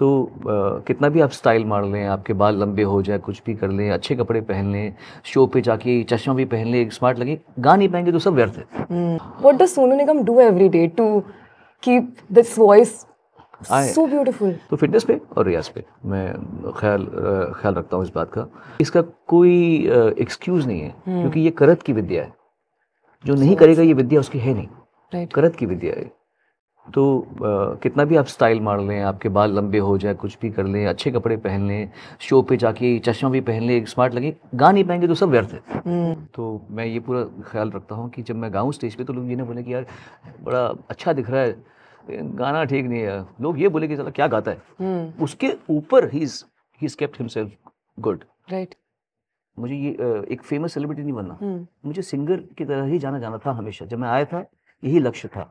तो आ, कितना भी आप स्टाइल मार लें आपके बाल लंबे हो जाए कुछ भी कर लें अच्छे कपड़े पहन लें शो पे जाके चश्मा भी पहन लें स्मार्ट लगे गा नहीं पाएंगे तो सब व्यर्थ है what does Sonu Nigam do every day to keep this voice so beautiful तो फिटनेस पे और रियाज पे मैं ख्याल ख्याल रखता हूँ इस बात का इसका कोई एक्सक्यूज़ नहीं है हम्म। क्योंकि ये करत की विद्या है जो नहीं करेगा ये विद्या उसकी है नहीं करत की विद्या है तो आ, कितना भी आप स्टाइल मार लें आपके बाल लंबे हो जाए कुछ भी कर लें अच्छे कपड़े पहन लें शो पे जाके चश्मा भी पहन लें स्मार्ट लगे गा नहीं पाएंगे तो सब व्यर्थ है हम्म। तो मैं ये पूरा ख्याल रखता हूँ कि जब मैं गाऊँ स्टेज पे तो लोग ये ना बोले कि यार बड़ा अच्छा दिख रहा है गाना ठीक नहीं है लोग ये बोले कि चला क्या गाता है हम्म। उसके ऊपर ही is kept himself good right मुझे ये एक फेमस सेलिब्रिटी नहीं बनना हम्म। मुझे सिंगर की तरह ही जाना जाना था हमेशा जब मैं आया था यही लक्ष्य था